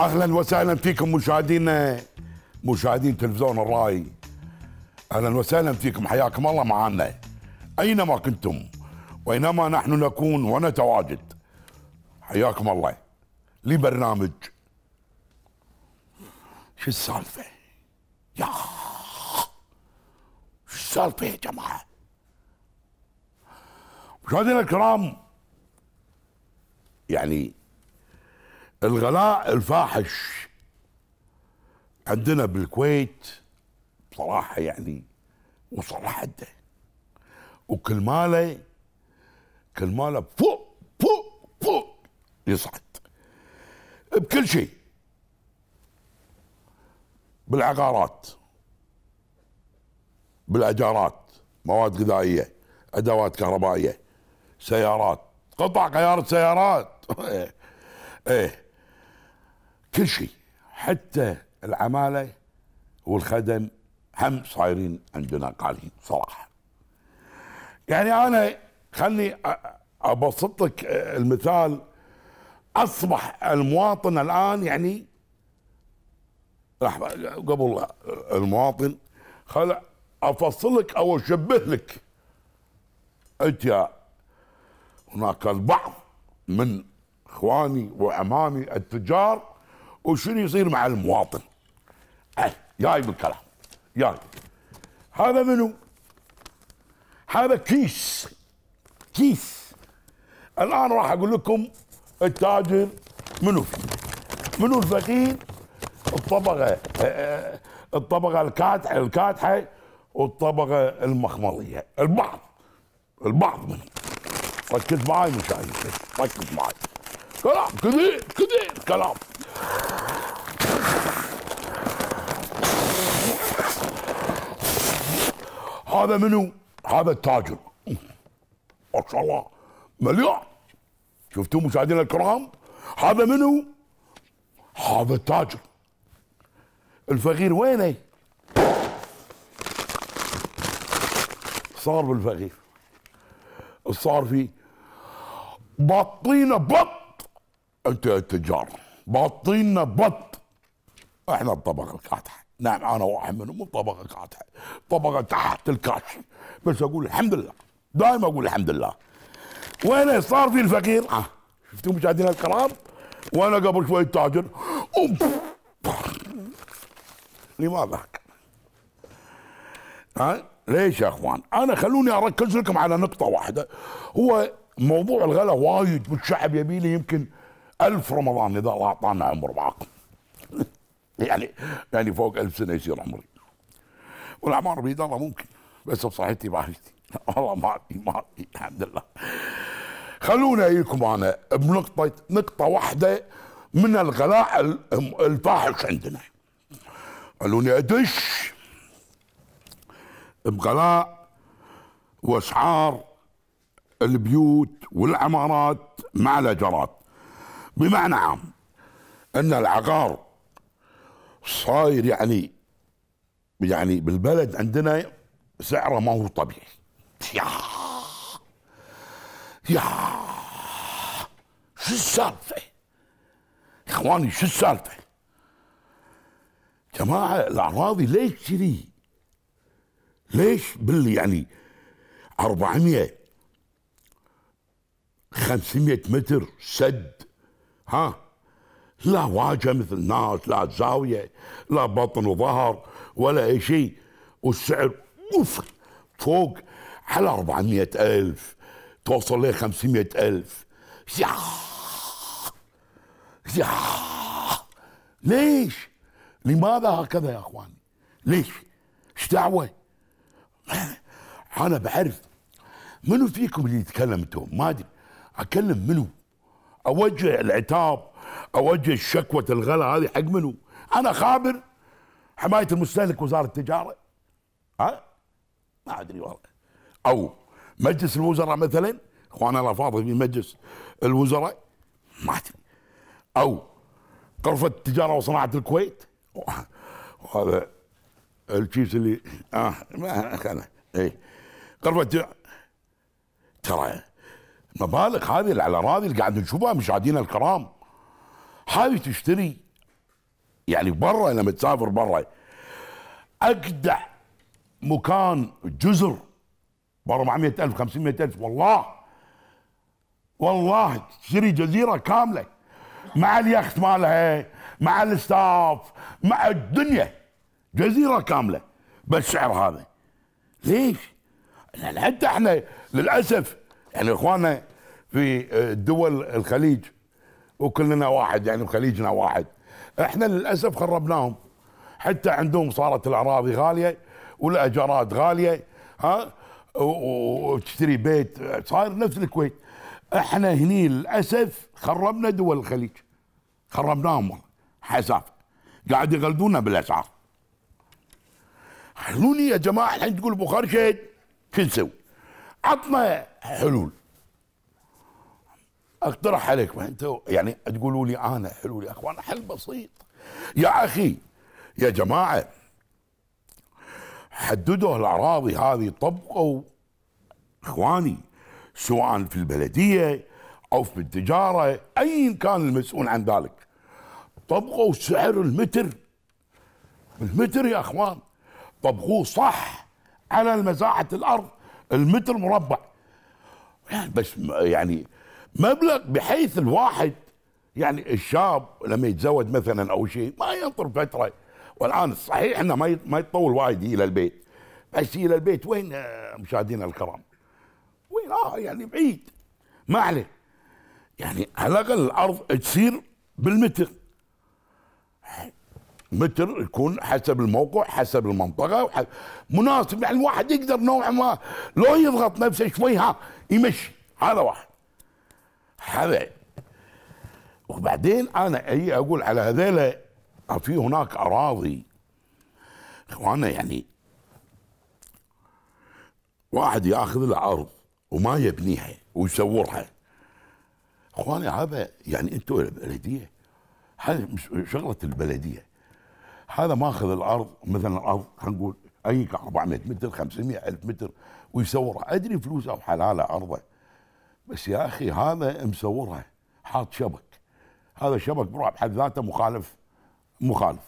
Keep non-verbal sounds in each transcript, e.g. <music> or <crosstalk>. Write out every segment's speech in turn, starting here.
اهلا وسهلا فيكم مشاهدينا مشاهدين تلفزيون الراي اهلا وسهلا فيكم حياكم الله معنا اينما كنتم واينما نحن نكون ونتواجد حياكم الله لبرنامج شو السالفه يا شو السالفه يا جماعه مشاهدينا الكرام يعني الغلاء الفاحش عندنا بالكويت بصراحة يعني وصل حده وكل ماله كل ماله فوق فوق فوق يصعد بكل شيء بالعقارات بالاجارات مواد غذائيه ادوات كهربائيه سيارات قطع غيار سيارات <laughs> ايه كل شيء حتى العماله والخدم هم صايرين عندنا قالين صراحه يعني انا خلني ابسط لك المثال اصبح المواطن الان يعني قبل المواطن خل افصل لك او اشبه لك انت يا هناك البعض من اخواني وعمامي التجار وشنو يصير مع المواطن أه. جاي بالكلام جاي هذا منو هذا كيس كيس الان راح اقول لكم التاجر منو منو الفقير الطبقه أه، أه، الطبقه الكاتحه الكاتحه والطبقه المخمليه البعض البعض منو؟ ركز معاي مشايخ ركز معاي كلام كثير كثير كلام هذا منو؟ هذا التاجر ما شاء الله مليان شفتوا مشاهدينا الكرام هذا منو؟ هذا التاجر الفقير وينه؟ صار بالفقير صار في بطينه بط انت التجار بطينا بط احنا الطبقه القاطعه نعم انا واحد منهم طبقه كحتحه طبقه تحت الكاش بس اقول الحمد لله دائما اقول الحمد لله وين صار في الفقير آه. شفتوا مشاهدينا الكرام وانا قبل شوي تاجر لماذا؟ ها؟ ليش يا اخوان؟ انا خلوني اركز لكم على نقطه واحده هو موضوع الغلا وايد والشعب يبي لي يمكن ألف رمضان لذا الله أعطانا عمر معاكم <laughs> يعني يعني فوق ألف سنة يصير عمري والأعمار بيد الله ممكن بس بصحتي بعرفتي <laughs> والله ما في ما في الحمد لله خلونا أجيكم أنا بنقطة نقطة واحدة من الغلاء الفاحش عندنا خلوني أدش بغلاء وأسعار البيوت والعمارات مع الأجرات بمعنى عام ان العقار صاير يعني يعني بالبلد عندنا سعره ما هو طبيعي يا يا شو السالفه اخواني شو السالفه جماعه الاراضي ليش كذي ليش باللي يعني 400 500 متر سد ها لا واجهه مثل الناس لا زاويه لا بطن وظهر ولا اي شيء والسعر اوف فوق على 400 ألف توصل ل 500 ألف يا يا ليش؟ لماذا هكذا يا اخواني؟ ليش؟ ايش دعوه؟ انا بعرف منو فيكم اللي يتكلم انتم؟ ما ادري اكلم منو؟ اوجه العتاب اوجه شكوى الغلا هذه حق منو؟ انا خابر حمايه المستهلك وزاره التجاره ها؟ ما ادري والله او مجلس الوزراء مثلا اخوانا الافاضل في مجلس الوزراء ما ادري او غرفه التجاره وصناعه الكويت وهذا الكيس اللي اه ما خلنا اي غرفه ترى مبالغ هذه الاراضي اللي قاعد نشوفها مشاهدينا الكرام هذه تشتري يعني برا لما تسافر برا اجدع مكان جزر برا مع 100000 500000 والله والله تشتري جزيره كامله مع اليخت مالها مع الستاف مع الدنيا جزيره كامله بالسعر هذا ليش؟ لان حتى احنا للاسف يعني اخواننا في آه، دول الخليج وكلنا واحد يعني خليجنا واحد احنا للاسف خربناهم حتى عندهم صارت الاراضي غاليه والاجارات غاليه ها وتشتري بيت صاير نفس الكويت احنا هني للاسف خربنا دول الخليج خربناهم حسافه قاعد يقلدونا بالاسعار خلوني يا جماعه الحين تقول ابو خرشيد شو نسوي؟ عطنا حلول اقترح عليك ما انت يعني تقولوا لي انا حلول يا اخوان حل بسيط يا اخي يا جماعه حددوا الاراضي هذه طبقوا اخواني سواء في البلديه او في التجاره ايا كان المسؤول عن ذلك طبقوا سعر المتر المتر يا اخوان طبقوه صح على مزاحه الارض المتر مربع يعني بس يعني مبلغ بحيث الواحد يعني الشاب لما يتزوج مثلا او شيء ما ينطر فتره والان صحيح انه ما ما يتطول وايد الى البيت بس الى البيت وين مشاهدينا الكرام؟ وين اه يعني بعيد ما عليه يعني على الاقل الارض تصير بالمتر متر يكون حسب الموقع حسب المنطقة وحسب مناسب يعني الواحد يقدر نوعا ما لو يضغط نفسه شوي ها يمشي هذا واحد هذا وبعدين أنا أي أقول على هذيلا في هناك أراضي إخوانا يعني واحد ياخذ الارض وما يبنيها ويسورها اخواني هذا يعني انتم البلديه هذه شغله البلديه هذا ماخذ الارض مثلا الارض نقول اي 400 متر 500 الف متر ويصورها ادري فلوسه وحلاله ارضه بس يا اخي هذا مصورها حاط شبك هذا شبك بروح بحد ذاته مخالف مخالف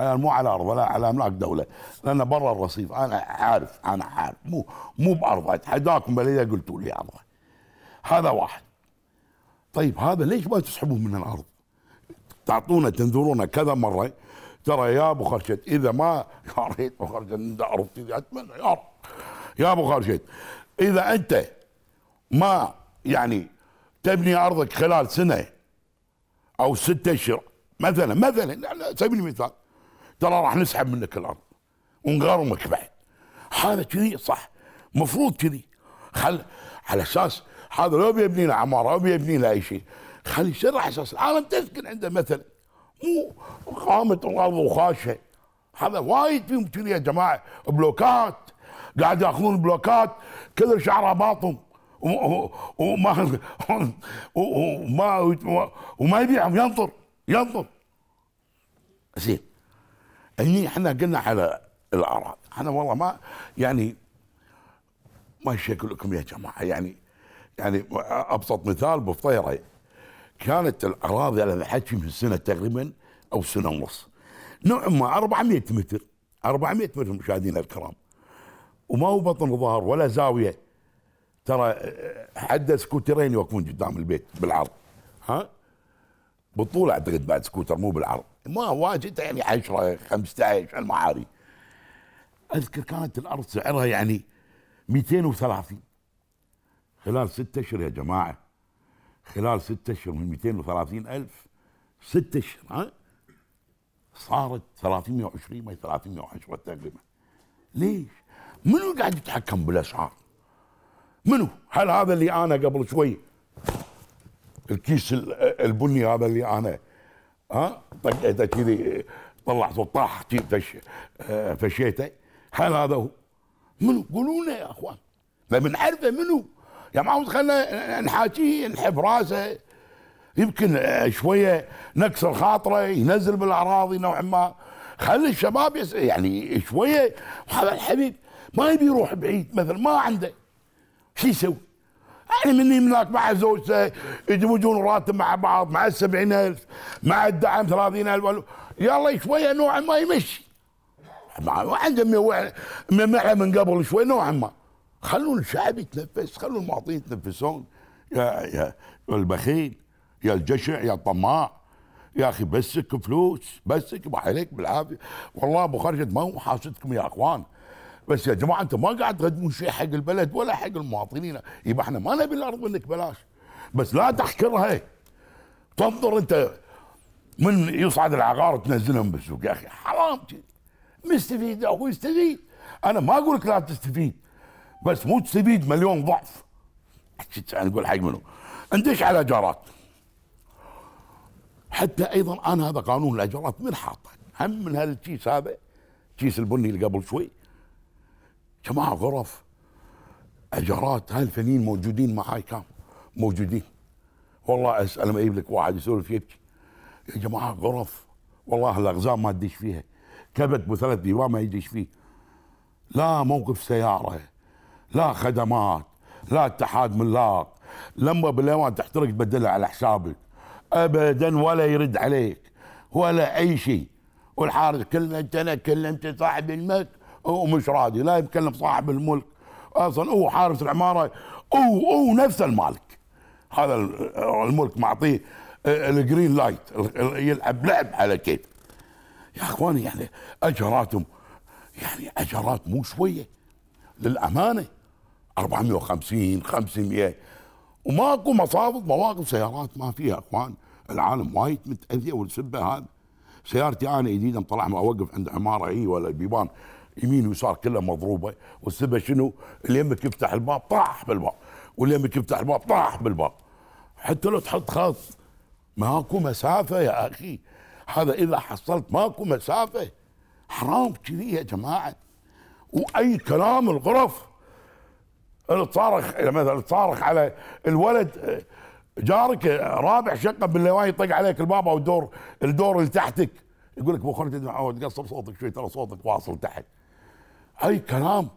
مو على ارض ولا على املاك دوله لان برا الرصيف انا عارف انا عارف مو مو بارضه اتحداكم بل اذا قلتوا لي ارضه هذا واحد طيب هذا ليش ما تسحبوه من الارض؟ تعطونا تنذرونا كذا مره ترى يا ابو خرشد اذا ما يا ريت ابو خرشد ده عرفت اتمنى يا رب يا ابو خرشد اذا انت ما يعني تبني ارضك خلال سنه او ستة اشهر مثلا مثلا على سبيل المثال ترى راح نسحب منك الارض ونغرمك بعد هذا كذي صح مفروض كذي خل على اساس هذا لو بيبني له عماره او بيبني له اي شيء خلي يصير على اساس العالم تسكن عنده مثلا قامت الارض وخاشه هذا وايد فيهم كذي يا جماعه بلوكات قاعد ياخذون بلوكات كل شعرها باطم وما وما وما يبيعهم ينطر ينطر زين هني احنا قلنا على الاراضي انا والله ما يعني ما لكم يا جماعه يعني يعني ابسط مثال بفطيره كانت الاراضي على الحكي من سنه تقريبا او سنه ونص نوع ما 400 متر 400 متر مشاهدينا الكرام وما هو بطن ظهر ولا زاويه ترى حد سكوترين يوقفون قدام البيت بالعرض ها بالطول اعتقد بعد سكوتر مو بالعرض ما واجد يعني 10 15 المعاري اذكر كانت الارض سعرها يعني 230 خلال ست اشهر يا جماعه خلال ستة أشهر من 230 ألف ستة أشهر صارت 320 ما 310 تقريبا ليش؟ منو قاعد يتحكم بالأسعار؟ منو؟ هل هذا اللي أنا قبل شوي الكيس البني هذا اللي أنا ها طقيته كذي طلعت طاح فش آه، فشيته هل هذا هو؟ منو؟ قولوا لنا يا أخوان ما نعرفه منو؟ يا يعني معود خلنا نحاكيه نحب راسه يمكن شويه نكسر خاطره ينزل بالأعراضي نوعا ما خلي الشباب يس... يعني شويه هذا الحبيب ما يبي يروح بعيد مثلا ما عنده شو يسوي؟ يعني مني هناك مع زوجته يدمجون راتب مع بعض مع السبعين ألف مع الدعم ثلاثين ألف يلا شوية نوعا ما يمشي عنده من قبل شوي نوعا ما خلوا الشعب يتنفس خلوا المواطنين يتنفسون يا يا البخيل يا الجشع يا الطماع يا اخي بسك فلوس بسك ما عليك بالعافيه والله ابو خرشد ما هو حاسدكم يا اخوان بس يا جماعه انتم ما قاعد تقدمون شيء حق البلد ولا حق المواطنين يبقى احنا ما نبي الارض منك بلاش بس لا تحكرها تنظر انت من يصعد العقار تنزلهم بالسوق يا اخي حرام مستفيد اخوي استفيد انا ما اقول لك لا تستفيد بس مو تستفيد مليون ضعف نقول حق منه ندش على اجارات حتى ايضا انا هذا قانون الاجارات من حاطه هم من هالكيس هذا كيس البني اللي قبل شوي جماعه غرف اجارات هالفنين موجودين معاي كام موجودين والله اسال لما اجيب لك واحد يسولف يبكي يا جماعه غرف والله الاغزام ما تدش فيها كبد بثلاث ديوان ما يدش فيه لا موقف سياره لا خدمات لا اتحاد ملاك لما بالامان تحترق تبدلها على حسابك ابدا ولا يرد عليك ولا اي شيء والحارس كله انت انا كلمت صاحب الملك ومش راضي لا يتكلم صاحب الملك اصلا هو حارس العماره هو او نفسه المالك هذا الملك معطيه آه، الجرين لايت يلعب لعب على كيف يا اخواني يعني اجراتهم يعني اجرات مو شويه للامانه 450 500 وماكو مصافط مواقف سيارات ما فيها اخوان العالم وايد متاذيه والسبه هذا سيارتي انا جديده طلع ما اوقف عند عماره هي ولا بيبان يمين ويسار كلها مضروبه والسبه شنو؟ اليمك يفتح الباب طاح بالباب واليمك يفتح الباب طاح بالباب حتى لو تحط خط ماكو مسافه يا اخي هذا اذا حصلت ماكو مسافه حرام كذي يا جماعه واي كلام الغرف تصارخ مثلا تصارخ على الولد جارك رابع شقه بالله يطق عليك البابا والدور الدور اللي تحتك يقول لك ابو تدمع او تقصر صوتك شوي ترى صوتك واصل تحت هاي كلام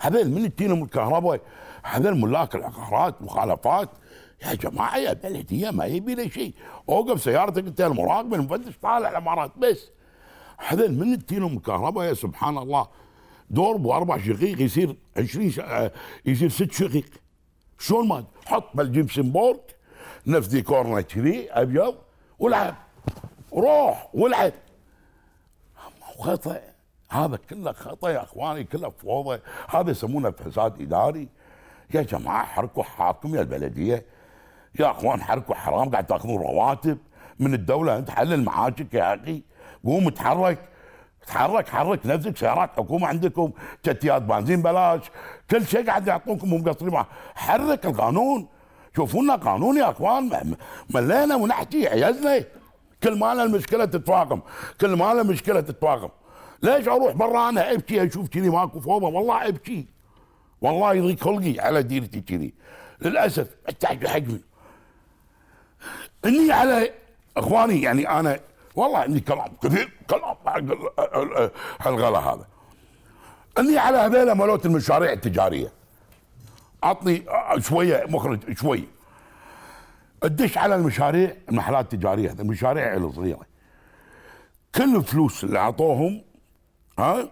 هذيل من يجينا الكهرباء هذيل ملاك العقارات مخالفات يا جماعه يا بلديه ما يبي لي شيء اوقف سيارتك انت المراقب المفتش طالع الامارات بس هذيل من تجينا الكهرباء يا سبحان الله دور اربع شقيق يصير 20 آه، يصير ست شقيق شلون ما حط بالجيمسون بورد نفس كورنر كذي ابيض والعب روح والعب خطا هذا كله خطا يا اخواني كله فوضى هذا يسمونه فساد اداري يا جماعه حركوا حاكم يا البلديه يا اخوان حركوا حرام قاعد تاخذون رواتب من الدوله انت حل معاشك يا اخي قوم اتحرك تحرك حرك نزل سيارات حكومه عندكم تتيات بنزين بلاش كل شيء قاعد يعطونكم ومقصرين معه حرك القانون شوفوا لنا قانون يا اخوان ملينا ونحكي عيزنا كل ما لنا المشكله تتفاقم كل ما لنا المشكله تتفاقم ليش اروح برا انا ابكي اشوف كذي ماكو فوضى والله ابكي والله يضيق خلقي على ديرتي كذي للاسف احتاج حجمي اني على اخواني يعني انا والله عندي كلام كثير كلام حق هالغلا هذا اني على هذيلا مالوت المشاريع التجاريه عطني شويه مخرج شوي ادش على المشاريع المحلات التجاريه المشاريع الصغيره كل الفلوس اللي اعطوهم ها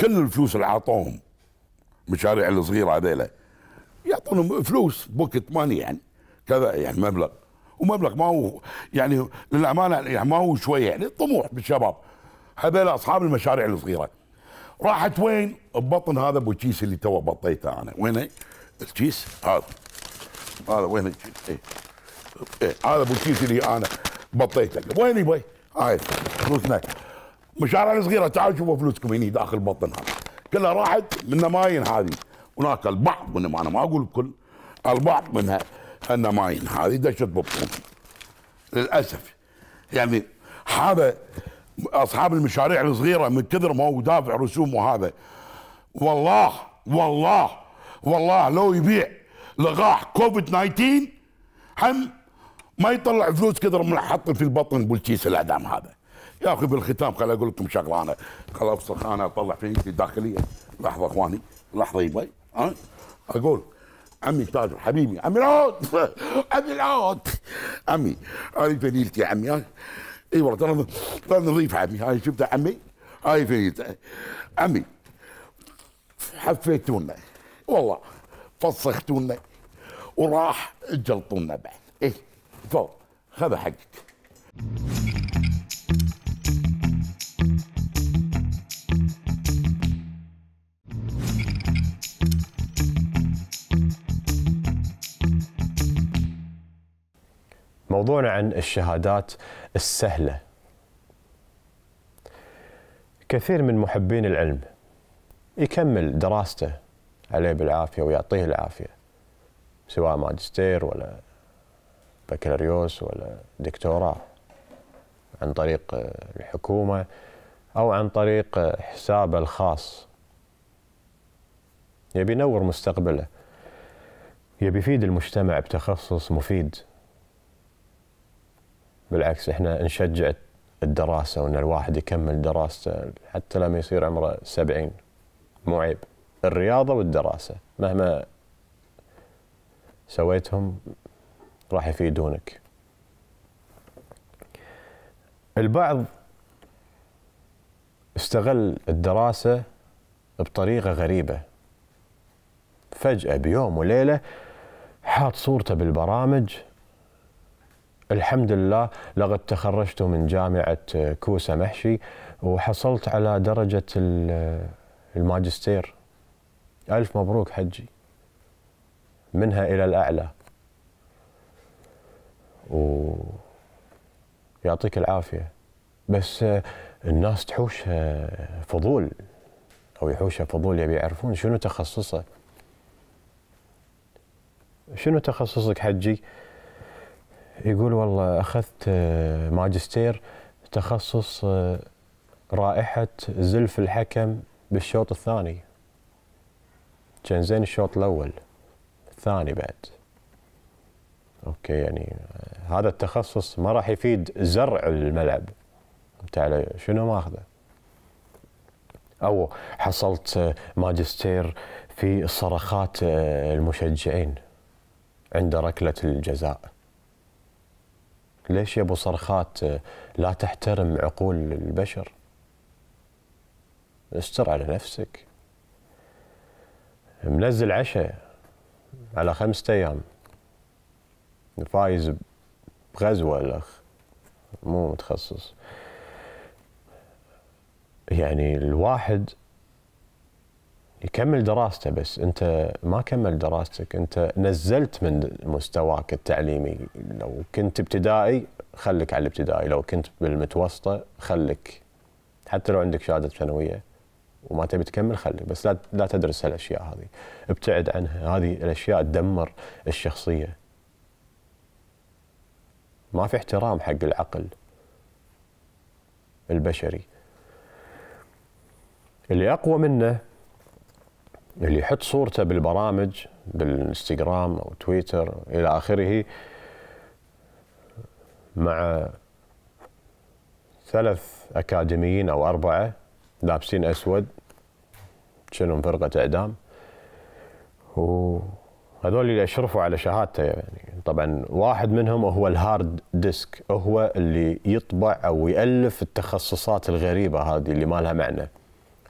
كل الفلوس اللي اعطوهم المشاريع الصغيره هذيلا يعطونهم فلوس بوكت ماني يعني كذا يعني مبلغ ومبلغ ما هو يعني للامانه يعني ما هو شويه يعني طموح بالشباب هذول اصحاب المشاريع الصغيره راحت وين؟ ببطن هذا ابو الكيس اللي تو بطيته انا وين الكيس هذا هذا وين الكيس إيه. هذا ابو الكيس اللي انا بطيته وين يبي؟ هاي فلوسنا مشاريع صغيره تعالوا شوفوا فلوسكم هني داخل بطن هذا كلها راحت من ماين هذه هناك البعض منهم انا ما اقول الكل البعض منها النماين هذه دشت بوبهم للاسف يعني هذا اصحاب المشاريع الصغيره من كثر ما هو دافع رسوم وهذا والله والله والله لو يبيع لقاح كوفيد 19 هم ما يطلع فلوس كثر من حط في البطن بولتيس الاعدام هذا يا اخي بالختام خل اقول لكم شغله انا خل افسخ انا اطلع في الداخليه لحظه اخواني لحظه يبي اقول عمي تاجر حبيبي عمي العود <laughs> عمي العود عمي هاي فنيلتي يا عمي اي والله ترى ترى نظيف عمي هاي شفتها عمي هاي فنيلتي عمي حفيتونا والله فسختونا وراح جلطونا بعد ايه فو خذ حقك موضوعنا عن الشهادات السهله. كثير من محبين العلم يكمل دراسته عليه بالعافيه ويعطيه العافيه سواء ماجستير ولا بكالوريوس ولا دكتوراه عن طريق الحكومه او عن طريق حسابه الخاص يبي ينور مستقبله يبي يفيد المجتمع بتخصص مفيد بالعكس احنا نشجع الدراسه وان الواحد يكمل دراسته حتى لما يصير عمره 70 مو عيب الرياضه والدراسه مهما سويتهم راح يفيدونك البعض استغل الدراسه بطريقه غريبه فجاه بيوم وليله حاط صورته بالبرامج الحمد لله لقد تخرجت من جامعة آه، كوسة محشي وحصلت على درجة آه، الماجستير ألف مبروك حجي منها إلى الأعلى ويعطيك العافية بس آه، الناس تحوش فضول أو يحوش فضول يبي يعرفون شنو تخصصه شنو تخصصك حجي؟ يقول والله اخذت آه، ماجستير تخصص آه، رائحه زلف الحكم بالشوط الثاني كان زين الشوط الاول الثاني بعد اوكي يعني آه، هذا التخصص ما راح يفيد زرع الملعب انت علي شنو ماخذه او حصلت ماجستير في صرخات المشجعين عند ركله الجزاء ليش يا ابو صرخات آه، لا تحترم عقول البشر استر على نفسك منزل عشاء على خمسة ايام فايز بغزوه الاخ مو متخصص يعني الواحد يكمل دراسته بس انت ما كمل دراستك انت نزلت من مستواك التعليمي لو كنت ابتدائي خليك على الابتدائي لو كنت بالمتوسطه خليك حتى لو عندك شهاده ثانويه وما تبي تكمل خليك بس لا لا تدرس هالاشياء هذه ابتعد عنها هذه الاشياء تدمر الشخصيه ما في احترام حق العقل البشري اللي اقوى منه اللي يحط صورته بالبرامج بالانستغرام او تويتر الى اخره مع ثلاث اكاديميين او اربعه لابسين اسود شنو فرقه اعدام وهذول اللي اشرفوا على شهادته يعني طبعا واحد منهم هو الهارد ديسك هو اللي يطبع او يالف التخصصات الغريبه هذه اللي ما لها معنى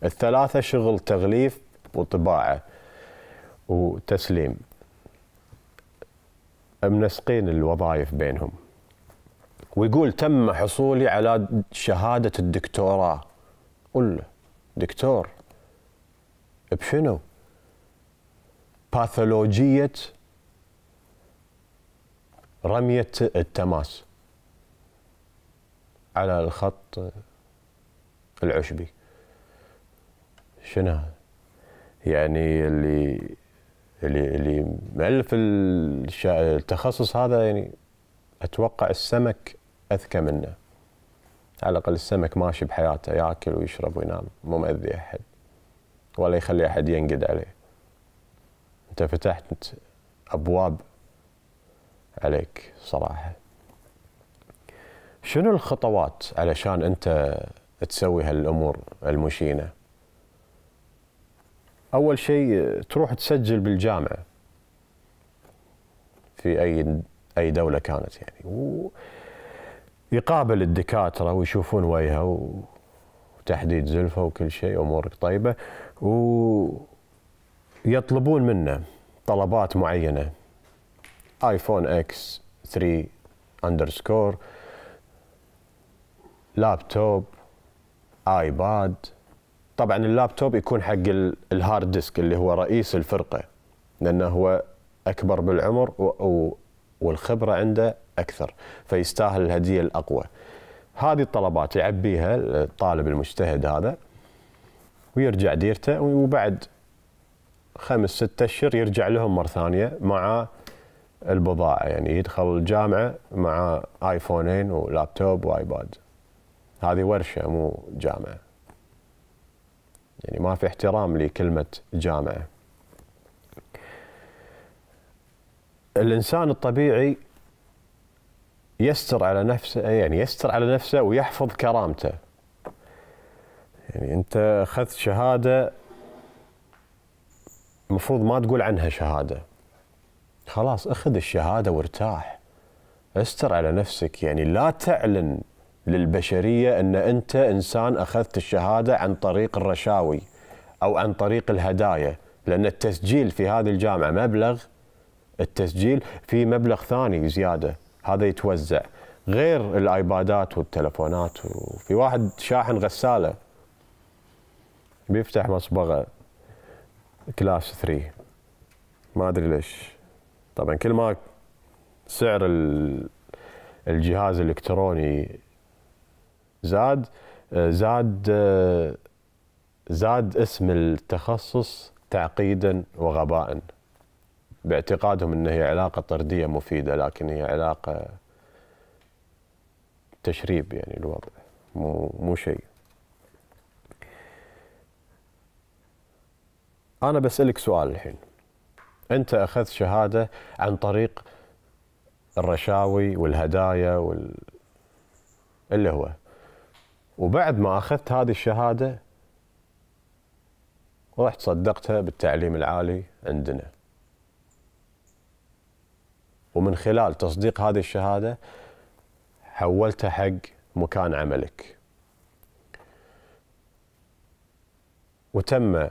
الثلاثه شغل تغليف وطباعه وتسليم منسقين الوظائف بينهم ويقول تم حصولي على شهادة الدكتوراه قل له دكتور بشنو؟ باثولوجية رمية التماس على الخط العشبي شنو يعني اللي اللي اللي مالف التخصص هذا يعني اتوقع السمك اذكى منه على الاقل السمك ماشي بحياته ياكل ويشرب وينام مو ماذي احد ولا يخلي احد ينقد عليه انت فتحت ابواب عليك صراحه شنو الخطوات علشان انت تسوي هالامور المشينه اول شيء تروح تسجل بالجامعه في اي اي دوله كانت يعني ويقابل الدكاتره ويشوفون وجهه وتحديد زلفه وكل شيء امورك طيبه ويطلبون منه طلبات معينه ايفون اكس 3 اندرسكور لابتوب ايباد طبعا اللابتوب يكون حق الهارد ديسك اللي هو رئيس الفرقه لانه هو اكبر بالعمر و... والخبره عنده اكثر فيستاهل الهديه الاقوى. هذه الطلبات يعبيها الطالب المجتهد هذا ويرجع ديرته وبعد خمس ستة اشهر يرجع لهم مره ثانيه مع البضاعه يعني يدخل الجامعه مع ايفونين ولابتوب وايباد. هذه ورشه مو جامعه. يعني ما في احترام لكلمة جامعة الإنسان الطبيعي يستر على نفسه يعني يستر على نفسه ويحفظ كرامته يعني أنت أخذت شهادة المفروض ما تقول عنها شهادة خلاص أخذ الشهادة وارتاح استر على نفسك يعني لا تعلن للبشريه ان انت انسان اخذت الشهاده عن طريق الرشاوي او عن طريق الهدايا لان التسجيل في هذه الجامعه مبلغ التسجيل في مبلغ ثاني زياده هذا يتوزع غير الايبادات والتلفونات وفي واحد شاحن غساله بيفتح مصبغه كلاس 3 ما ادري ليش طبعا كل ما سعر الجهاز الالكتروني زاد زاد زاد اسم التخصص تعقيدا وغباء باعتقادهم ان هي علاقه طرديه مفيده لكن هي علاقه تشريب يعني الوضع مو مو شيء انا بسالك سؤال الحين انت اخذت شهاده عن طريق الرشاوي والهدايا وال اللي هو وبعد ما اخذت هذه الشهاده رحت صدقتها بالتعليم العالي عندنا ومن خلال تصديق هذه الشهاده حولتها حق مكان عملك وتم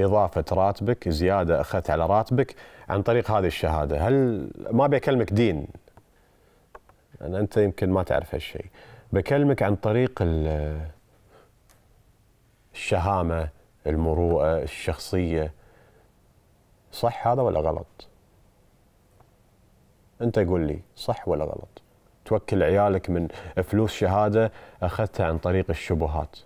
إضافة راتبك زيادة أخذت على راتبك عن طريق هذه الشهادة هل ما بيكلمك دين أنا أنت يمكن ما تعرف هالشيء بكلمك عن طريق الشهامة المروءة الشخصية صح هذا ولا غلط أنت قول لي صح ولا غلط توكل عيالك من فلوس شهادة أخذتها عن طريق الشبهات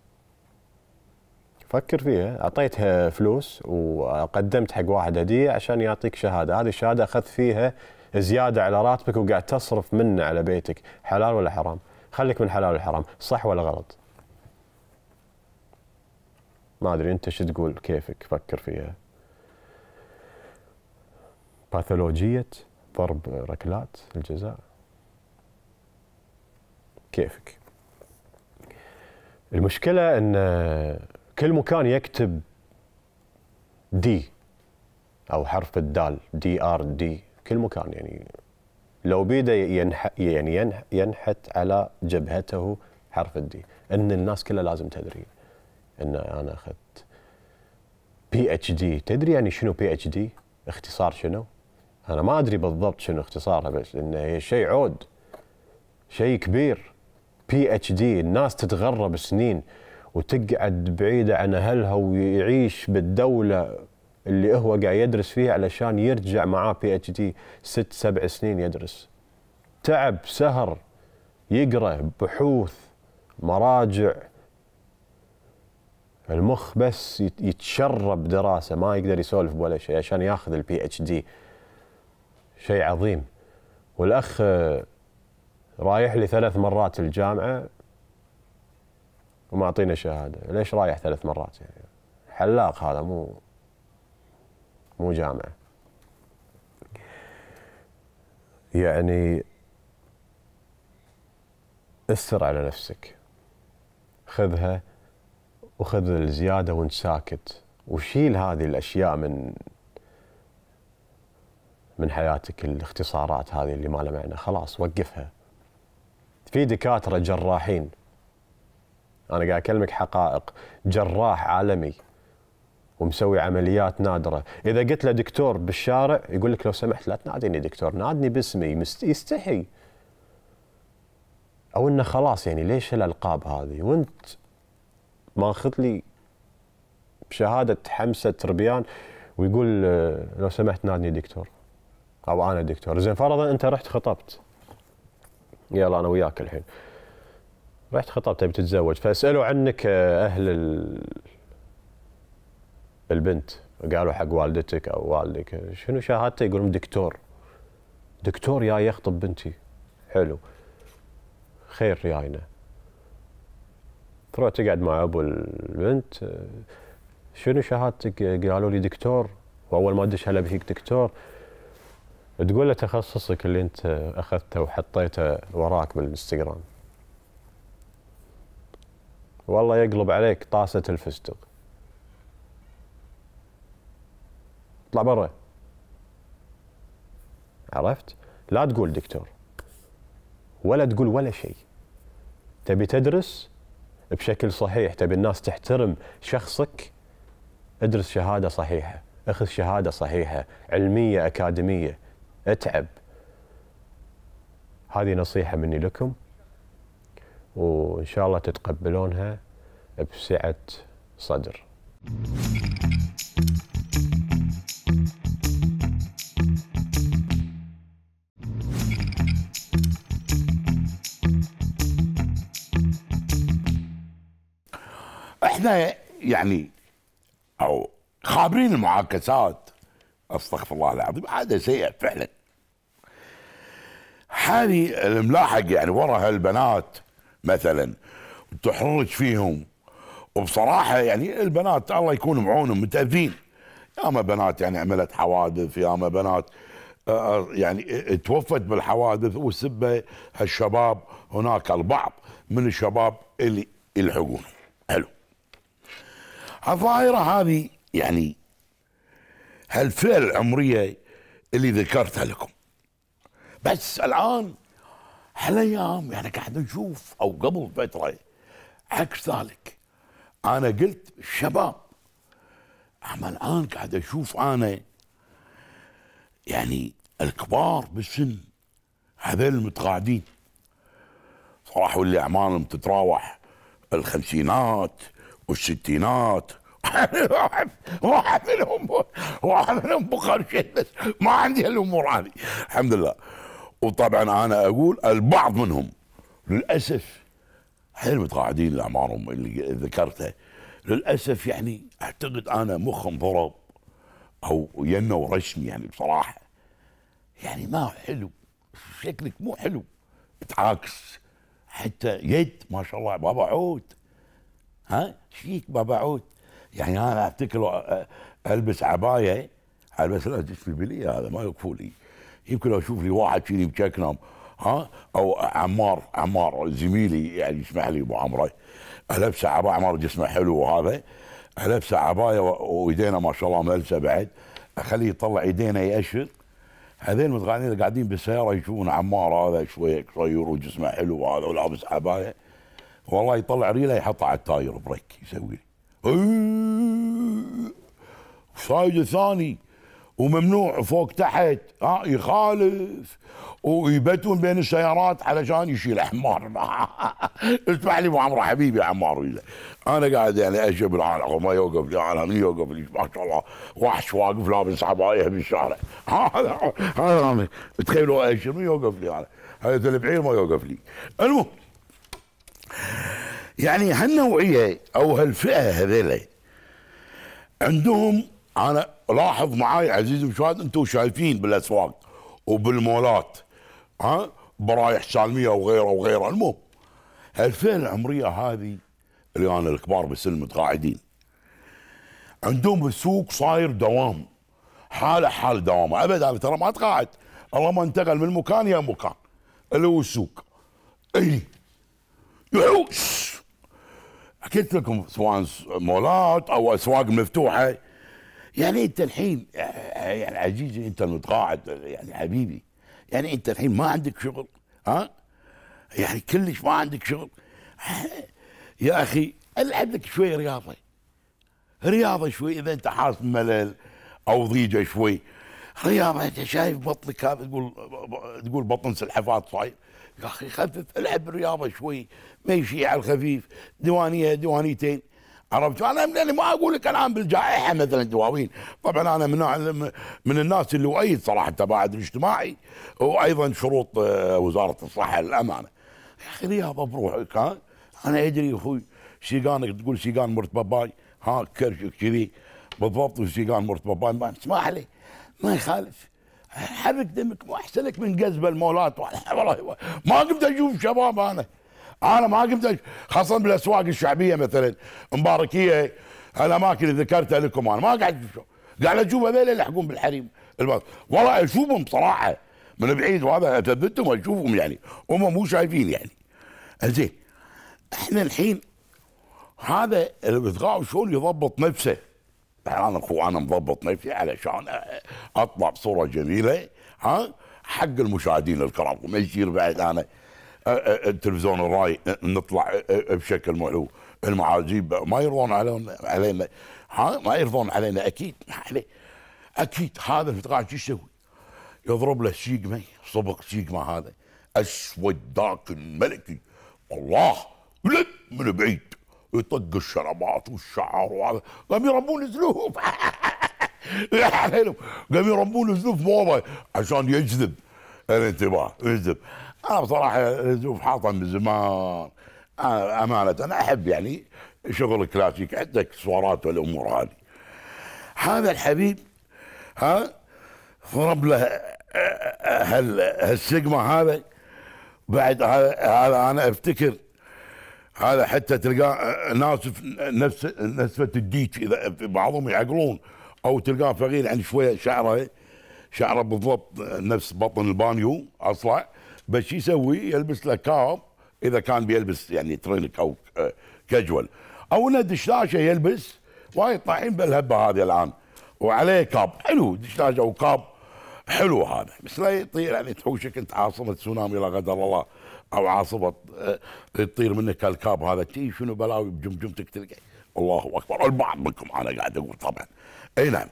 فكر فيها أعطيتها فلوس وقدمت حق واحد هدية عشان يعطيك شهادة هذه الشهادة أخذت فيها زيادة على راتبك وقاعد تصرف منه على بيتك حلال ولا حرام خليك من حلال الحرام صح ولا غلط ما ادري انت شو تقول كيفك فكر فيها باثولوجيه ضرب ركلات الجزاء كيفك المشكله ان كل مكان يكتب دي او حرف الدال دي ار دي كل مكان يعني لو بيده ينح يعني ينحت على جبهته حرف الدي ان الناس كلها لازم تدري ان انا اخذت بي اتش دي تدري يعني شنو بي اتش دي اختصار شنو انا ما ادري بالضبط شنو اختصارها بس انه شيء عود شيء كبير بي اتش دي الناس تتغرب سنين وتقعد بعيده عن اهلها ويعيش بالدوله اللي هو قاعد يدرس فيه علشان يرجع معاه بي اتش دي ست سبع سنين يدرس تعب سهر يقرا بحوث مراجع المخ بس يتشرب دراسه ما يقدر يسولف ولا شيء عشان ياخذ البي اتش دي شيء عظيم والاخ آه، رايح لي ثلاث مرات الجامعه ومعطينا شهاده ليش رايح ثلاث مرات يعني حلاق هذا مو مو جامعه يعني استر على نفسك خذها وخذ الزياده وانت ساكت وشيل هذه الاشياء من من حياتك الاختصارات هذه اللي ما لها معنى خلاص وقفها في دكاتره جراحين انا قاعد اكلمك حقائق جراح عالمي ومسوي عمليات نادره، اذا قلت له دكتور بالشارع يقول لك لو سمحت لا تناديني دكتور، نادني باسمي يستحي. او انه خلاص يعني ليش الالقاب هذه؟ وانت أخذ لي شهاده حمسه تربيان ويقول آه، لو سمحت نادني دكتور او انا دكتور، زين فرضا انت رحت خطبت. يلا انا وياك الحين. رحت خطبت تبي تتزوج فاسالوا عنك آه، اهل ال... البنت قالوا حق والدتك او والدك شنو شهادته يقولون دكتور دكتور جاي يخطب بنتي حلو خير جاينا تروح تقعد مع ابو البنت شنو شهادتك قالوا لي دكتور واول ما ادش هلا بهيك دكتور تقول له تخصصك اللي انت اخذته وحطيته وراك بالانستغرام والله يقلب عليك طاسه الفستق اطلع برا عرفت لا تقول دكتور ولا تقول ولا شيء تبي تدرس بشكل صحيح تبي الناس تحترم شخصك ادرس شهادة صحيحة اخذ شهادة صحيحة علمية أكاديمية اتعب هذه نصيحة مني لكم وإن شاء الله تتقبلونها بسعة صدر احنا يعني او خابرين المعاكسات استغفر الله العظيم هذا سيء فعلا حالي الملاحق يعني ورا هالبنات مثلا تحرج فيهم وبصراحه يعني البنات الله يكون معونهم متاذين ياما بنات يعني عملت حوادث ياما بنات آه، آه، يعني توفت بالحوادث وسب هالشباب هناك البعض من الشباب اللي يلحقون حلو الظاهرة هذه يعني هالفئة العمرية اللي ذكرتها لكم بس الآن هالايام يعني قاعد نشوف او قبل فتره عكس ذلك انا قلت الشباب اما الان قاعد اشوف انا يعني الكبار بالسن هذول المتقاعدين صراحة واللي اعمالهم تتراوح الخمسينات والستينات وحاملهم منهم بخار بس ما عندي هالامور هذه الحمد لله وطبعا انا اقول البعض منهم للاسف حيل متقاعدين لاعمارهم اللي ذكرتها للاسف يعني اعتقد انا مخهم ضرب او ينه ورشني يعني بصراحه يعني ما حلو شكلك مو حلو بتعاكس حتى يد ما شاء الله بابا عود ها شيك بابا عود يعني انا افتكر البس عبايه البس لا البلية هذا ما يوقفوا لي يمكن اشوف لي واحد كذي مشكنم ها او عمار عمار زميلي يعني يسمح لي ابو عمره البسه عبايه عمار جسمه حلو وهذا البسه عبايه وايدينا ما شاء الله ملسه بعد اخليه يطلع ايدينا ياشر هذين متقاعدين اللي قاعدين بالسياره يشوفون عمار هذا شوي قصير وجسمه حلو وهذا ولابس عبايه والله يطلع ريله يحطها على التاير بريك يسوي لي إيه؟ صايد ثاني وممنوع فوق تحت ها آه، يخالف ويبتون بين السيارات علشان يشيل حمار <laughs> اسمح لي ابو عمرو حبيبي عمار انا قاعد يعني اشوف العالم ما يوقف لي انا يوقف لي ما شاء الله وحش واقف لابس عبايه بالشارع <laughs> هذا هذا تخيلوا ايش يوقف لي انا هذا البعير ما يوقف لي المهم يعني هالنوعيه او هالفئه هذيلا عندهم انا لاحظ معاي عزيزي مشاهد انتم شايفين بالاسواق وبالمولات ها برايح سالميه وغيره وغيره المهم هالفئه العمريه هذه اللي انا الكبار بالسن متقاعدين عندهم بالسوق صاير دوام حاله حال دوام ابد انا ترى ما تقاعد الله ما انتقل من مكان يا مكان اللي هو السوق اي يحوش اكلت لكم سواء مولات او اسواق مفتوحه يعني انت الحين آه، يعني عزيزي انت متقاعد يعني حبيبي يعني انت الحين ما عندك شغل ها يعني كلش ما عندك شغل آه، يا اخي العب لك شوي رياضه رياضه شوي اذا انت حاسس بملل او ضيجه شوي رياضه انت شايف بطنك هذا تقول تقول بطن سلحفاه صاير يا اخي خفف العب رياضه شوي مشي على الخفيف ديوانيه ديوانيتين عرفت انا لاني ما اقول لك الان بالجائحه مثلا دواوين طبعا انا من من الناس اللي اؤيد صراحه التباعد الاجتماعي وايضا شروط آه، وزاره الصحه للامانه يا اخي رياضه بروحك ها انا ادري اخوي سيقانك تقول سيقان مرتبه ها كرشك كذي بالضبط وسيقان مرتبه باباي ما عليه ما يخالف حرك دمك مو احسن لك من جذب المولات والله ما قمت اشوف شباب انا انا ما قمت خاصه بالاسواق الشعبيه مثلا مباركيه الاماكن اللي ذكرتها لكم انا ما قاعد اشوف قاعد اشوف هذول يلحقون بالحريم والله اشوفهم صراحه من بعيد وهذا اثبتهم واشوفهم يعني هم مو شايفين يعني زين احنا الحين هذا البتغاء شلون يضبط نفسه تعالوا انا مضبط نفسي علشان اطلع بصوره جميله ها حق المشاهدين الكرام وما يصير بعد انا التلفزيون الراي نطلع بشكل معلو المعازيب ما يرضون علينا ها ما يرضون علينا اكيد علي اكيد هذا الفتقاع شو يسوي؟ يضرب له سيجما صبغ سيجما هذا اسود داكن ملكي الله من بعيد يطق الشرابات وهذا قام يربون زلوف <laughs> قام يربون زلوف ماما عشان يجذب الانتباه يجذب انا بصراحه الزلوف حاطه من زمان امانه انا احب يعني شغل كلاسيك عندك صورات والامور هذه هذا الحبيب ها ضرب له هالسيجما هذا بعد هذا انا افتكر هذا حتى تلقاه ناس نفس نسفة الديك اذا بعضهم يعقلون او تلقاه فقير عن يعني شويه شعره شعره بالضبط نفس بطن البانيو اصلع بس شو يسوي يلبس له كاب اذا كان بيلبس يعني ترينك او كاجوال او انه دشداشه يلبس وايد طايحين بالهبه هذه الان وعليه كاب حلو دشداشه وكاب حلو هذا بس لا يطير يعني تحوشك انت عاصمه تسونامي لا قدر الله او عاصفه آه، تطير منك الكاب هذا تي شنو بلاوي بجمجمتك تلقى الله اكبر البعض منكم انا قاعد اقول طبعا اي نعم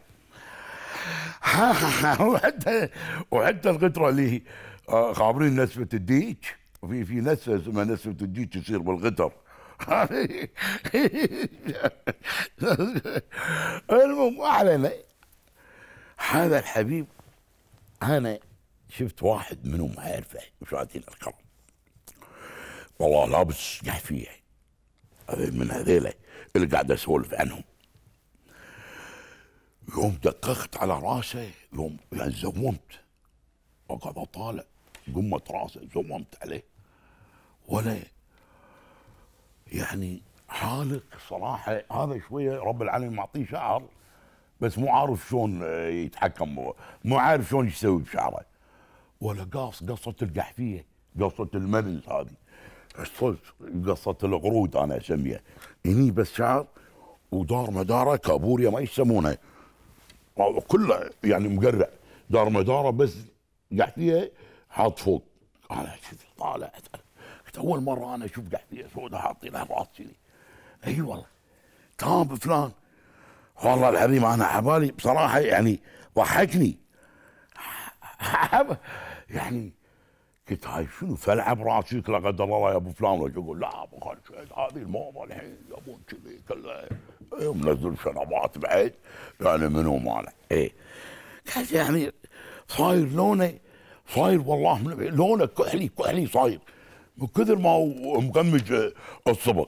<laughs> وحتى وحتى الغتره اللي آه، خابرين نسبه الديك وفي في نسبه اسمها نسبه الديك تصير بالغتر <laughs> المهم اعلن هذا الحبيب انا شفت واحد منهم عارفه وشاتين الكرم والله لابس جحفية من هذيلا اللي قاعد اسولف عنهم يوم دققت على راسه يوم يعني زومت وقعد اطالع قمة راسه زومت عليه ولا يعني حالق صراحة هذا شوية رب العالمين معطيه شعر بس مو عارف شلون يتحكم مو عارف شلون يسوي بشعره ولا قاص قصة القحفية قصة المبنز هذه الصلت قصة القرود أنا أسميها هني بس شعر ودار مدارة كابوريا ما يسمونها كله يعني مقرع دار مدارة بس قحفية حاط فوق أنا شفت طالع أول مرة أنا أشوف قحفية سوداء حاطينها كذي أي والله تام فلان والله العظيم أنا عبالي بصراحة يعني ضحكني <laughs> يعني قلت هاي شنو فلعب راسك لا قدر الله يا ابو فلان يقول لا ابو خالد هذه الموضه الحين يا ابو كذي كله إيه، منزل شنبات بعد يعني منو ماله اي قلت يا امير صاير لونه صاير والله لونه كحلي كحلي صاير من كثر ما هو مقمج الصبغ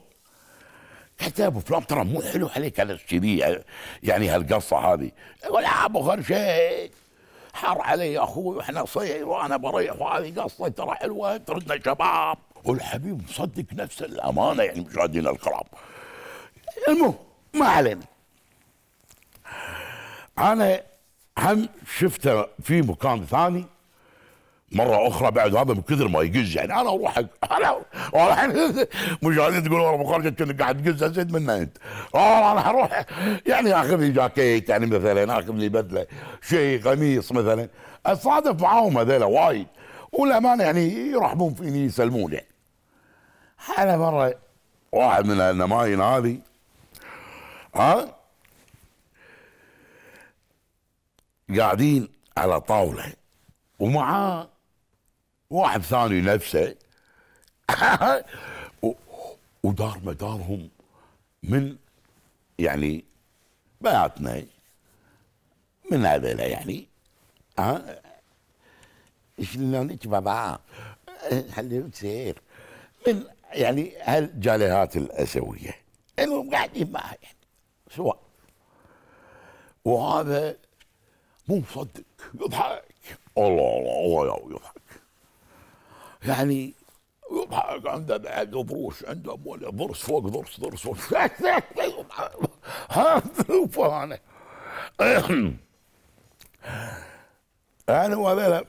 يا ابو فلان ترى مو حلو عليك هذا كذي يعني هالقصه هذه ولا ابو خرشيد حار علي اخوي واحنا صغير وانا بريح وهذه قصه ترى حلوه تردنا شباب والحبيب مصدق نفس الامانه يعني مشاهدينا الكرام المهم ما علينا انا هم شفته في مكان ثاني مره اخرى بعد هذا من كثر ما يجز يعني انا اروح انا اروح مش تقول والله ورا مقارنه قاعد تجز ازيد منه انت آه، انا أروح يعني اخذ لي جاكيت يعني مثلا اخذ لي بدله شيء قميص مثلا اتصادف معاهم هذول وايد والامانه يعني يرحبون فيني يسلمون يعني انا مره واحد من النماين هذه ها قاعدين على طاوله ومعاه واحد ثاني نفسه <laughs> ودار مدارهم من يعني بياتنا من هذا يعني ها شلون بابا خليه تصير من يعني هالجالهات الاسويه المهم قاعدين معها يعني سواء وهذا مو مصدق يضحك الله الله الله يضحك يعني عنده يعني عنده بروش عنده اموال ضرس فوق ضرس ضرس فوق ها انا وهذول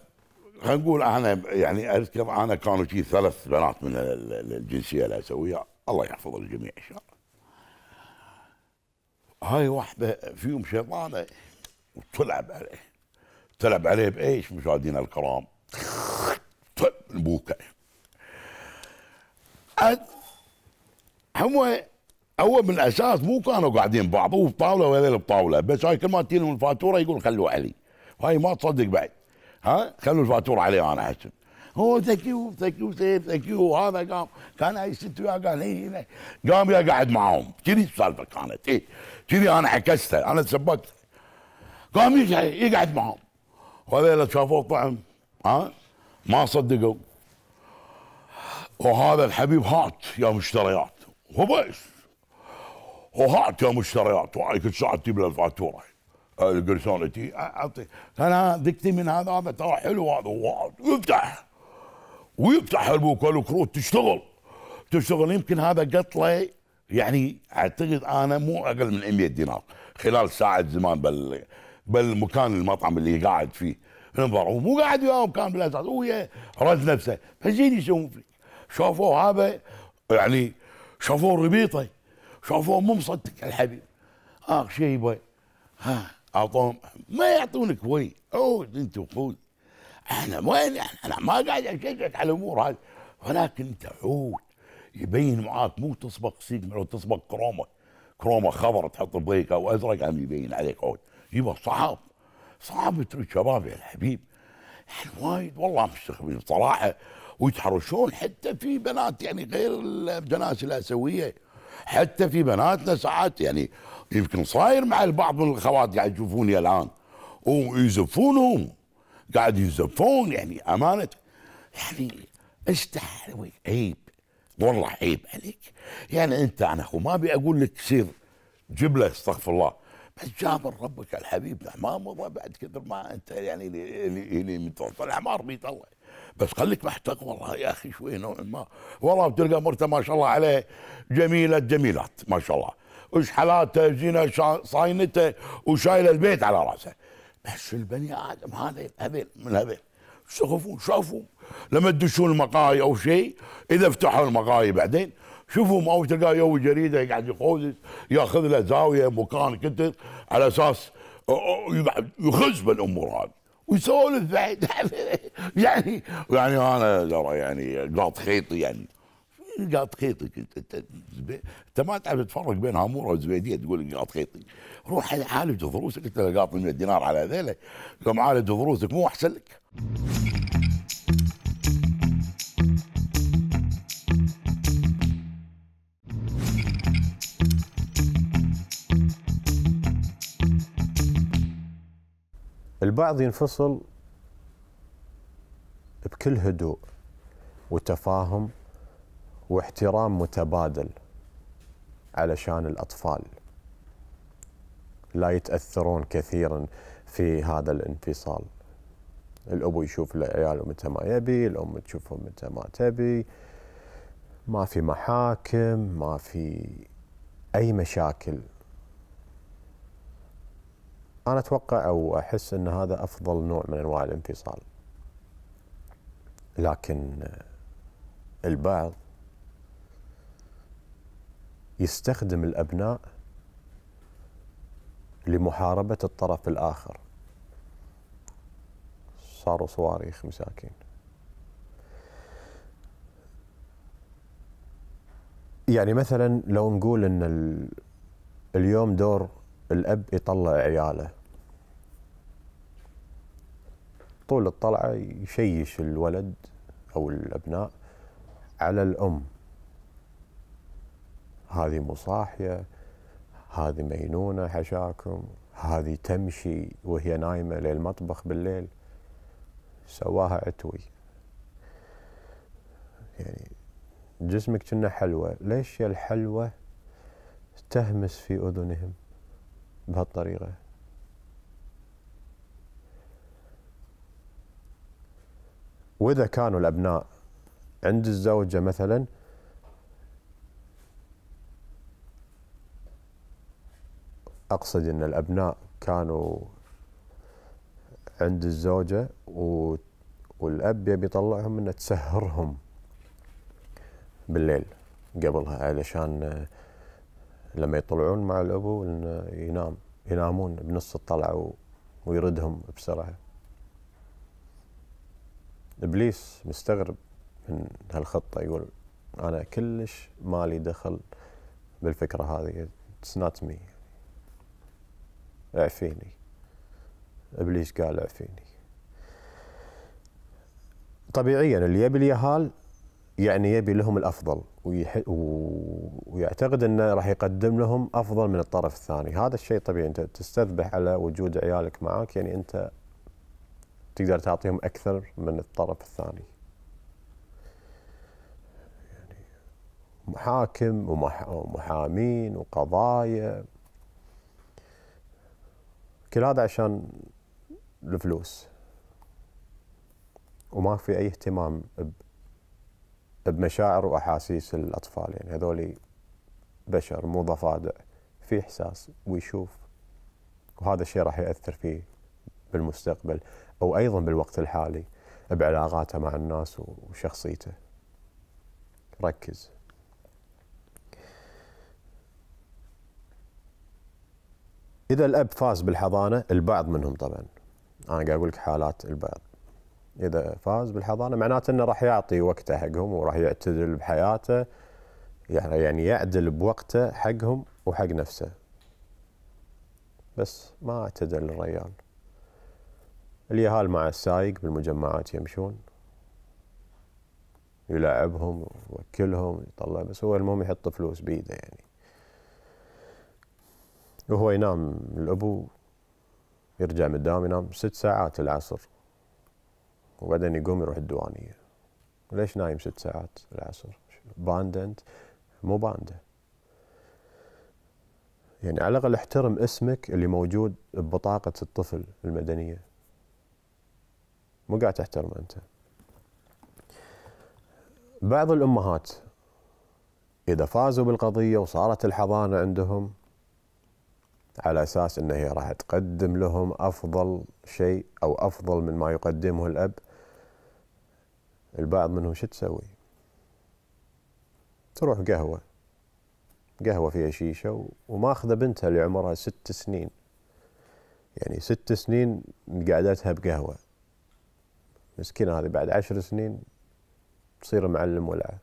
خلينا انا يعني اذكر انا كانوا شي ثلاث بنات من الجنسيه الاسيويه الله يحفظ الجميع ان شاء الله هاي واحده فيهم شيطانه وتلعب عليه تلعب عليه بايش مشاهدينا الكرام نبوكا هم هو من الاساس مو كانوا قاعدين بعض هو بطاوله ولا بطاوله بس هاي كل ما تجيهم الفاتوره يقول خلوا علي هاي ما تصدق بعد ها خلوا الفاتوره علي انا احسن هو ثانك يو ثانك يو سيف ثانك يو هذا قام كان هاي الست وياه قال هي إيه، إيه. قام يا قاعد معاهم كذي السالفه كانت اي كذي انا عكستها انا تسبكت قام يقعد معاهم وهذول شافوه طعم ها ما صدقوا وهذا الحبيب هات يا مشتريات هو بس وهات يا مشتريات وهاي كل ساعه تجيب له الفاتوره القرصانه تي اعطي انا ذكتي من هذا هذا ترى حلو هذا يفتح ويفتح البوك والكروت تشتغل تشتغل يمكن هذا قطله يعني اعتقد انا مو اقل من 100 دينار خلال ساعه زمان بال بالمكان المطعم اللي قاعد فيه مو قاعد وياهم كان بلا اساس ويا رد نفسه فزين يسوون فيه شافوه هذا يعني شافوه ربيطه شافوه مو مصدق الحبيب اخ شيء يبا ها اعطوهم ما يعطونك وي عود انت وخوي احنا وين احنا انا ما قاعد اشجعك على الامور هذه ولكن انت عود يبين معاك مو تصبغ سيجما لو تصبغ كروما كروما خضر تحط او ازرق عم يبين عليك عود يبا صعب صعب تروح شباب يا حبيب يعني وايد والله مستخبي بصراحه ويتحرشون حتى في بنات يعني غير الجناس الاسيويه حتى في بناتنا ساعات يعني يمكن صاير مع البعض من الاخوات قاعد يشوفوني الان ويزفونهم قاعد يزفون يعني امانه يعني استحوي عيب والله عيب عليك يعني انت انا اخو ما ابي اقول لك سير جبله استغفر الله بس جابر ربك الحبيب ما بعد كثر ما انت يعني اللي من الاعمار بيت بيطلع بس خليك محتق والله يا اخي شوي نوع ما والله بتلقى مرته ما شاء الله عليه جميله جميلات ما شاء الله وش حالاته زينه صاينته وشايله البيت على راسه بس البني ادم هذا هذيل من هذيل شوفوا شافوا لما تدشون المقاهي او شيء اذا فتحوا المقاهي بعدين شوفوا ما هو تلقاه يو جريده يقعد يخوز ياخذ له زاويه مكان كتر على اساس يخز بالامور هذه ويسولف بعد <laughs> يعني يعني انا ترى يعني قاط خيطي يعني قاط خيطي انت انت ما تعرف تفرق بين هاموره وزبيديه تقول قاط خيطي روح عالج ضروسك انت قاط 100 دينار على ذيله قام عالج ضروسك مو احسن لك البعض ينفصل بكل هدوء وتفاهم واحترام متبادل علشان الأطفال لا يتأثرون كثيرا في هذا الانفصال الأبو يشوف عياله متى ما يبي الأم تشوفهم متى ما تبي ما في محاكم ما في أي مشاكل انا اتوقع او احس ان هذا افضل نوع من انواع الانفصال لكن البعض يستخدم الابناء لمحاربه الطرف الاخر صاروا صواريخ مساكين يعني مثلا لو نقول ان اليوم دور الاب يطلع عياله طول الطلعه يشيش الولد او الابناء على الام هذه مصاحيه هذه مينونه حشاكم هذه تمشي وهي نايمه للمطبخ بالليل سواها عتوي يعني جسمك كنا حلوه ليش يا الحلوه تهمس في اذنهم بهالطريقه واذا كانوا الابناء عند الزوجه مثلا اقصد ان الابناء كانوا عند الزوجه و والاب يبي يطلعهم انه تسهرهم بالليل قبلها علشان لما يطلعون مع الابو ينام ينامون بنص الطلعه ويردهم بسرعه ابليس مستغرب من هالخطه يقول انا كلش مالي دخل بالفكره هذه اتس نوت مي اعفيني ابليس قال اعفيني طبيعيا اللي يبي اليهال يعني يبي لهم الافضل ويح... ويعتقد انه راح يقدم لهم افضل من الطرف الثاني، هذا الشيء طبيعي انت تستذبح على وجود عيالك معك يعني انت تقدر تعطيهم أكثر من الطرف الثاني يعني محاكم ومحامين وقضايا كل هذا عشان الفلوس وما في أي اهتمام بمشاعر وأحاسيس الأطفال يعني هذول بشر مو ضفادع في إحساس ويشوف وهذا الشيء راح يأثر فيه بالمستقبل او ايضا بالوقت الحالي بعلاقاته مع الناس وشخصيته ركز إذا الأب فاز بالحضانة البعض منهم طبعا أنا قاعد أقول لك حالات البعض إذا فاز بالحضانة معناته أنه راح يعطي وقته حقهم وراح يعتدل بحياته يعني-, يعني يعدل بوقته حقهم وحق نفسه بس ما اعتدل الريال اليهال مع السايق بالمجمعات يمشون يلعبهم ويوكلهم يطلع بس هو المهم يحط فلوس بيده يعني وهو ينام الابو يرجع من الدوام ينام ست ساعات العصر وبعدين يقوم يروح الديوانية ليش نايم ست ساعات العصر باند انت مو باندة يعني على الأقل احترم اسمك اللي موجود ببطاقة الطفل المدنية مو قاعد تحترمه انت بعض الامهات اذا فازوا بالقضيه وصارت الحضانه عندهم على اساس ان هي راح تقدم لهم افضل شيء او افضل من ما يقدمه الاب البعض منهم شو تسوي؟ تروح قهوه قهوه فيها شيشه وماخذه بنتها اللي عمرها ست سنين يعني ست سنين قعدتها بقهوه مسكينة هذه بعد عشر سنين تصير معلم ولعة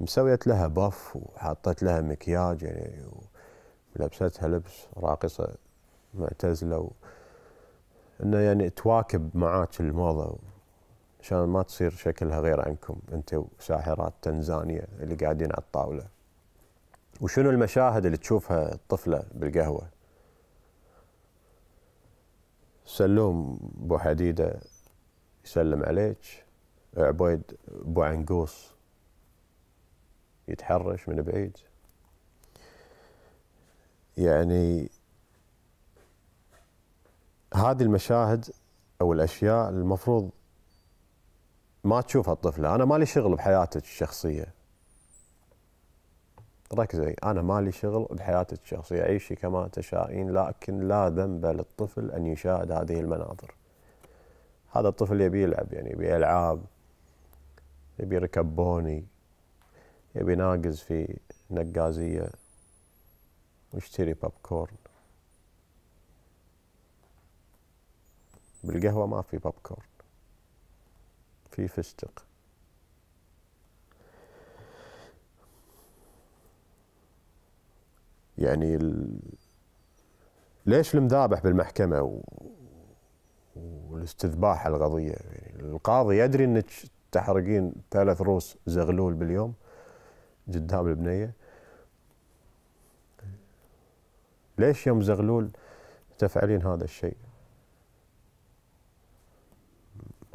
مسويت لها بف وحطت لها مكياج يعني ولبستها لبس راقصة معتزلة و... انه يعني تواكب معاك الموضة عشان ما تصير شكلها غير عنكم انت وساحرات تنزانيا اللي قاعدين على الطاولة وشنو المشاهد اللي تشوفها الطفلة بالقهوة سلوم بو حديده يسلم عليك عبيد بو عنقوص يتحرش من بعيد يعني هذه المشاهد او الاشياء المفروض ما تشوفها الطفله انا مالي شغل بحياتك الشخصيه ركزي أنا مالي شغل بحياتك الشخصية عيشي كما تشائين لكن لا ذنب للطفل أن يشاهد هذه المناظر هذا الطفل يبي يلعب يعني يبي ألعاب يبي يركب بوني يبي ناقز في نقازية ويشتري بوب كورن بالقهوة ما في بوب كورن في فستق يعني ال... ليش المذابح بالمحكمه و... والاستذباح القضيه يعني القاضي يدري انك تحرقين ثلاث روس زغلول باليوم قدام البنيه ليش يوم زغلول تفعلين هذا الشيء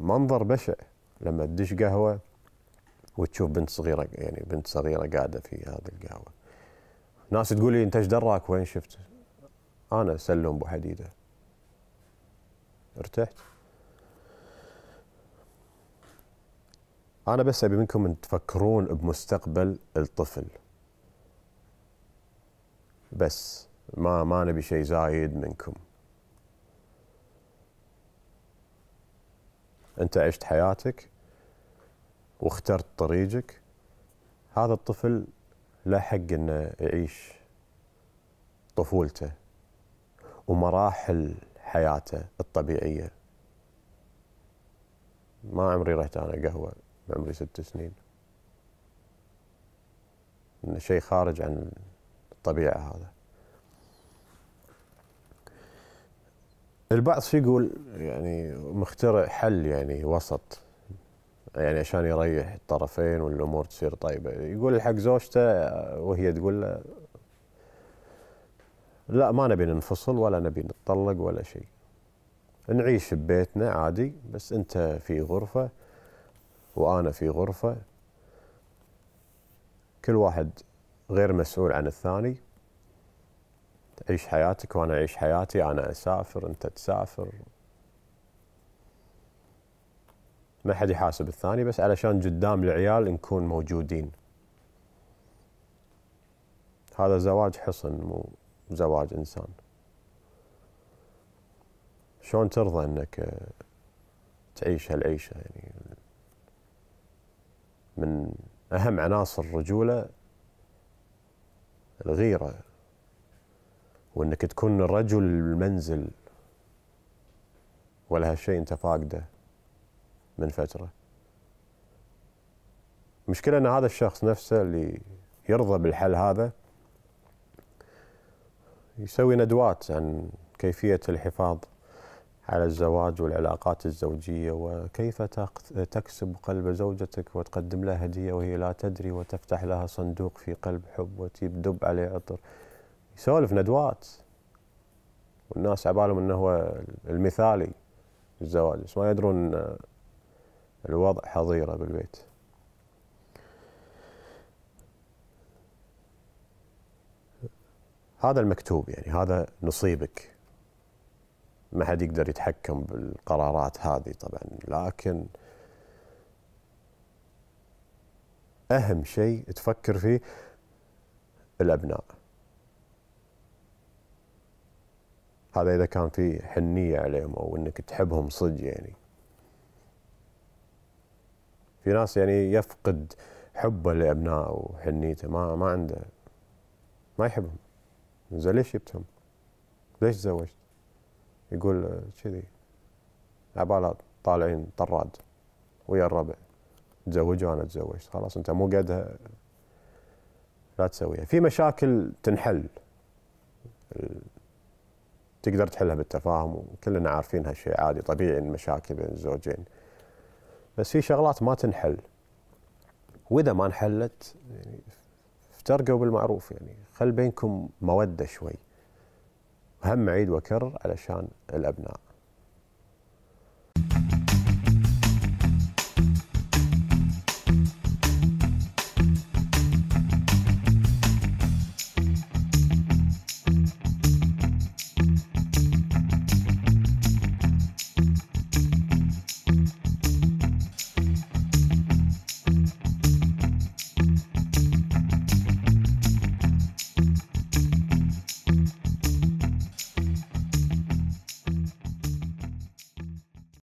منظر بشع لما تدش قهوه وتشوف بنت صغيره يعني بنت صغيره قاعده في هذه القهوه ناس تقول لي انت ايش دراك وين شفت؟ انا سلم ابو حديده ارتحت انا بس ابي منكم ان تفكرون بمستقبل الطفل بس ما ما نبي شيء زايد منكم انت عشت حياتك واخترت طريقك هذا الطفل له حق انه يعيش طفولته ومراحل حياته الطبيعيه ما عمري رحت انا قهوه بعمري ست سنين انه شيء خارج عن الطبيعه هذا البعض يقول يعني مخترع حل يعني وسط يعني عشان يريح الطرفين والامور تصير طيبه يقول حق زوجته وهي تقول له لا ما نبي ننفصل ولا نبي نتطلق ولا شيء نعيش ببيتنا عادي بس انت في غرفه وانا في غرفه كل واحد غير مسؤول عن الثاني عيش حياتك وانا اعيش حياتي انا اسافر انت تسافر ما حد يحاسب الثاني بس علشان قدام العيال نكون موجودين هذا زواج حصن مو زواج انسان شلون ترضى انك آه، تعيش هالعيشه يعني من اهم عناصر الرجوله الغيره وانك تكون رجل المنزل ولا هالشيء انت فاقده من فترة المشكلة أن هذا الشخص نفسه اللي يرضى بالحل هذا يسوي ندوات عن كيفية الحفاظ على الزواج والعلاقات الزوجية وكيف تكسب قلب زوجتك وتقدم لها هدية وهي لا تدري وتفتح لها صندوق في قلب حب وتجيب دب عليه عطر يسولف ندوات والناس عبالهم انه هو المثالي الزواج بس ما يدرون الوضع حظيرة بالبيت هذا المكتوب يعني هذا نصيبك ما حد يقدر يتحكم بالقرارات هذه طبعا لكن أهم شيء تفكر فيه الأبناء هذا إذا كان في حنية عليهم أو أنك تحبهم صدق يعني في ناس يعني يفقد حبه لابنائه وحنيته ما ما عنده ما يحبهم زين ليش جبتهم؟ ليش تزوجت؟ يقول كذي عباله طالعين طراد ويا الربع تزوجوا انا تزوجت خلاص انت مو قدها لا تسويها في مشاكل تنحل تقدر تحلها بالتفاهم وكلنا عارفين هالشيء عادي طبيعي المشاكل بين الزوجين بس في شغلات ما تنحل واذا ما انحلت يعني افترقوا بالمعروف يعني خل بينكم موده شوي هم عيد وكر علشان الابناء